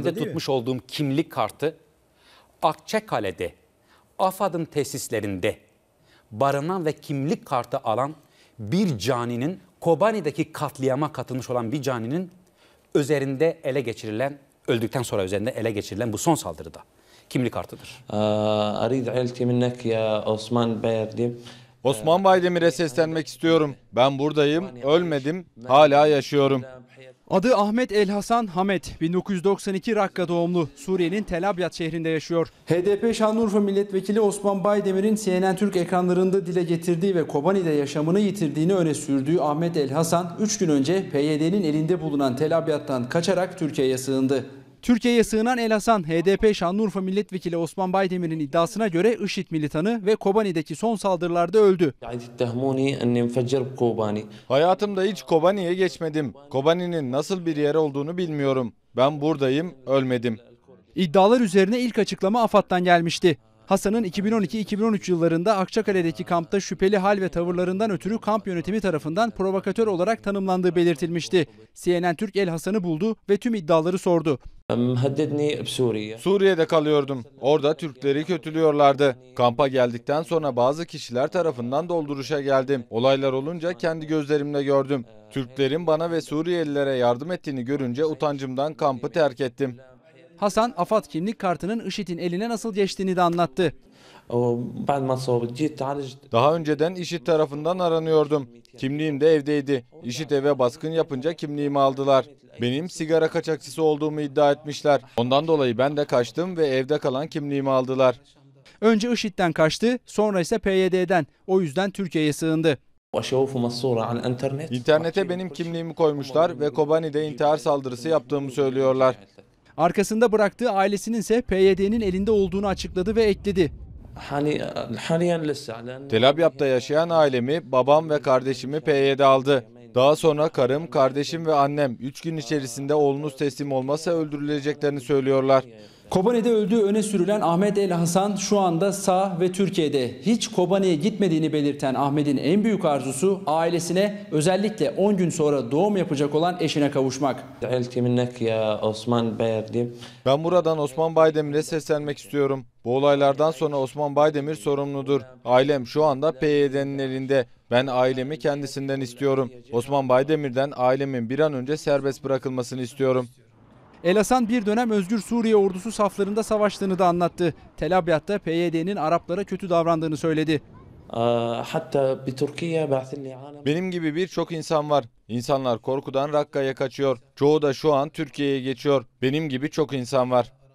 Elimde tutmuş mi? olduğum kimlik kartı Akçakale'de AFAD'ın tesislerinde barınan ve kimlik kartı alan bir caninin Kobani'deki katliama katılmış olan bir caninin üzerinde ele geçirilen öldükten sonra üzerinde ele geçirilen bu son saldırıda kimlik kartıdır. Ee, Arid elti ya Osman Bayerdim. E, Osman Baydemir'e seslenmek istiyorum. Ben buradayım, ölmedim, hala yaşıyorum. Adı Ahmet El Hasan Hamet, 1992 Rakka doğumlu. Suriye'nin Tel Abyad şehrinde yaşıyor. HDP Şanlıurfa Milletvekili Osman Baydemir'in CNN Türk ekranlarında dile getirdiği ve Kobani'de yaşamını yitirdiğini öne sürdüğü Ahmet El Hasan, 3 gün önce PYD'nin elinde bulunan Tel Abyad'dan kaçarak Türkiye'ye sığındı. Türkiye'ye sığınan El Hasan, HDP Şanlıurfa Milletvekili Osman Baydemir'in iddiasına göre IŞİD militanı ve Kobani'deki son saldırılarda öldü. Hayatımda hiç Kobani'ye geçmedim. Kobani'nin nasıl bir yer olduğunu bilmiyorum. Ben buradayım, ölmedim. İddialar üzerine ilk açıklama AFAD'dan gelmişti. Hasan'ın 2012-2013 yıllarında Akçakale'deki kampta şüpheli hal ve tavırlarından ötürü kamp yönetimi tarafından provokatör olarak tanımlandığı belirtilmişti. CNN Türk El Hasan'ı buldu ve tüm iddiaları sordu. Suriye'de kalıyordum. Orada Türkleri kötülüyorlardı. Kampa geldikten sonra bazı kişiler tarafından dolduruşa geldim. Olaylar olunca kendi gözlerimle gördüm. Türklerin bana ve Suriyelilere yardım ettiğini görünce utancımdan kampı terk ettim. Hasan, AFAD kimlik kartının IŞİD'in eline nasıl geçtiğini de anlattı. Daha önceden işit tarafından aranıyordum. Kimliğim de evdeydi. İşit eve baskın yapınca kimliğimi aldılar. Benim sigara kaçakçısı olduğumu iddia etmişler. Ondan dolayı ben de kaçtım ve evde kalan kimliğimi aldılar. Önce IŞİD'den kaçtı, sonra ise PYD'den. O yüzden Türkiye'ye sığındı. İnternete benim kimliğimi koymuşlar ve Kobani'de intihar saldırısı yaptığımı söylüyorlar. Arkasında bıraktığı ailesinin ise PYD'nin elinde olduğunu açıkladı ve ekledi. Hani, Tel Abyad'da yaşayan ailemi, babam ve kardeşimi PYD aldı. Daha sonra karım, kardeşim ve annem 3 gün içerisinde oğlunuz teslim olmasa öldürüleceklerini söylüyorlar. Kobane'de öldüğü öne sürülen Ahmet El Hasan şu anda sağ ve Türkiye'de. Hiç Kobane'ye gitmediğini belirten Ahmet'in en büyük arzusu ailesine özellikle 10 gün sonra doğum yapacak olan eşine kavuşmak. Ben buradan Osman Baydemir'e seslenmek istiyorum. Bu olaylardan sonra Osman Baydemir sorumludur. Ailem şu anda PYD'nin elinde. Ben ailemi kendisinden istiyorum. Osman Baydemir'den ailemin bir an önce serbest bırakılmasını istiyorum. Elasan bir dönem Özgür Suriye ordusu saflarında savaştığını da anlattı. Tel Abyad'da PYD'nin Araplara kötü davrandığını söyledi. Benim gibi birçok insan var. İnsanlar korkudan Rakka'ya kaçıyor. Çoğu da şu an Türkiye'ye geçiyor. Benim gibi çok insan var.